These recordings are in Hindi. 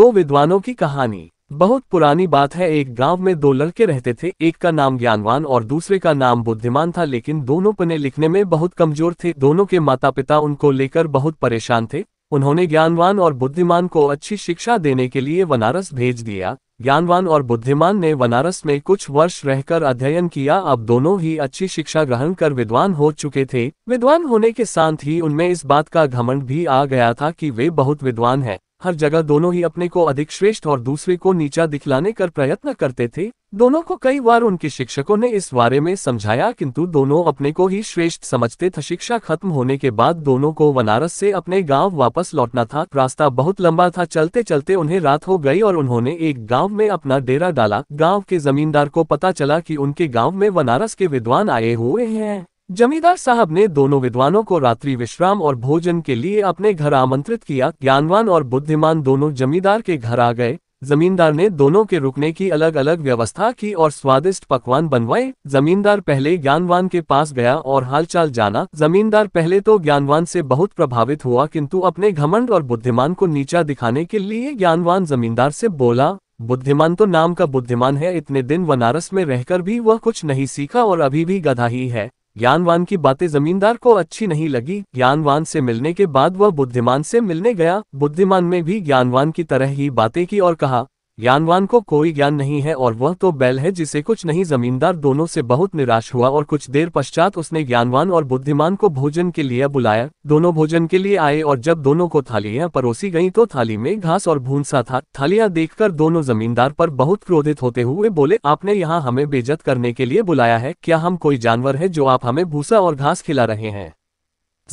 दो विद्वानों की कहानी बहुत पुरानी बात है एक गांव में दो लड़के रहते थे एक का नाम ज्ञानवान और दूसरे का नाम बुद्धिमान था लेकिन दोनों पने लिखने में बहुत कमजोर थे दोनों के माता पिता उनको लेकर बहुत परेशान थे उन्होंने ज्ञानवान और बुद्धिमान को अच्छी शिक्षा देने के लिए बनारस भेज दिया ज्ञानवान और बुद्धिमान ने बनारस में कुछ वर्ष रहकर अध्ययन किया अब दोनों ही अच्छी शिक्षा ग्रहण कर विद्वान हो चुके थे विद्वान होने के साथ ही उनमें इस बात का घमंड भी आ गया था कि वे बहुत विद्वान हैं हर जगह दोनों ही अपने को अधिक श्रेष्ठ और दूसरे को नीचा दिखलाने कर प्रयत्न करते थे दोनों को कई बार उनके शिक्षकों ने इस बारे में समझाया किंतु दोनों अपने को ही श्रेष्ठ समझते थे शिक्षा खत्म होने के बाद दोनों को बनारस से अपने गांव वापस लौटना था रास्ता बहुत लंबा था चलते चलते उन्हें रात हो गई और उन्होंने एक गांव में अपना डेरा डाला गांव के जमींदार को पता चला कि उनके गांव में बनारस के विद्वान आए हुए हैं जमींदार साहब ने दोनों विद्वानों को रात्रि विश्राम और भोजन के लिए अपने घर आमंत्रित किया ज्ञानवान और बुद्धिमान दोनों जमींदार के घर आ गए जमींदार ने दोनों के रुकने की अलग अलग व्यवस्था की और स्वादिष्ट पकवान बनवाए जमींदार पहले ज्ञानवान के पास गया और हालचाल जाना जमींदार पहले तो ज्ञानवान से बहुत प्रभावित हुआ किंतु अपने घमंड और बुद्धिमान को नीचा दिखाने के लिए ज्ञानवान जमींदार से बोला बुद्धिमान तो नाम का बुद्धिमान है इतने दिन वनारस में रहकर भी वह कुछ नहीं सीखा और अभी भी गधा ही है ज्ञानवान की बातें जमींदार को अच्छी नहीं लगी ज्ञानवान से मिलने के बाद वह बुद्धिमान से मिलने गया बुद्धिमान में भी ज्ञानवान की तरह ही बातें की और कहा ज्ञानवान को कोई ज्ञान नहीं है और वह तो बैल है जिसे कुछ नहीं जमींदार दोनों से बहुत निराश हुआ और कुछ देर पश्चात उसने ज्ञानवान और बुद्धिमान को भोजन के लिए बुलाया दोनों भोजन के लिए आए और जब दोनों को थालियां परोसी गईं तो थाली में घास और भूनसा था थालियां देखकर दोनों जमींदार पर बहुत क्रोधित होते हुए बोले आपने यहाँ हमें बेजत करने के लिए बुलाया है क्या हम कोई जानवर है जो आप हमें भूसा और घास खिला रहे हैं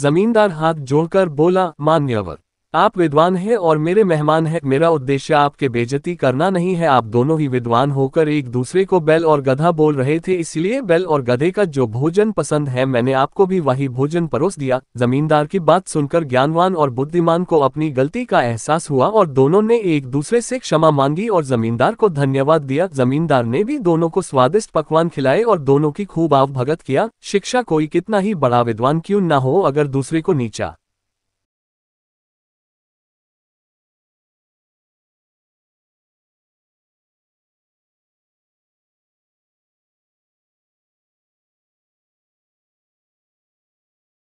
जमींदार हाथ जोड़कर बोला मान्यवर आप विद्वान हैं और मेरे मेहमान हैं मेरा उद्देश्य आपके बेजती करना नहीं है आप दोनों ही विद्वान होकर एक दूसरे को बैल और गधा बोल रहे थे इसलिए बैल और गधे का जो भोजन पसंद है मैंने आपको भी वही भोजन परोस दिया जमींदार की बात सुनकर ज्ञानवान और बुद्धिमान को अपनी गलती का एहसास हुआ और दोनों ने एक दूसरे से क्षमा मांगी और जमींदार को धन्यवाद दिया जमींदार ने भी दोनों को स्वादिष्ट पकवान खिलाए और दोनों की खूब आवभगत किया शिक्षा कोई कितना ही बड़ा विद्वान क्यों न हो अगर दूसरे को नीचा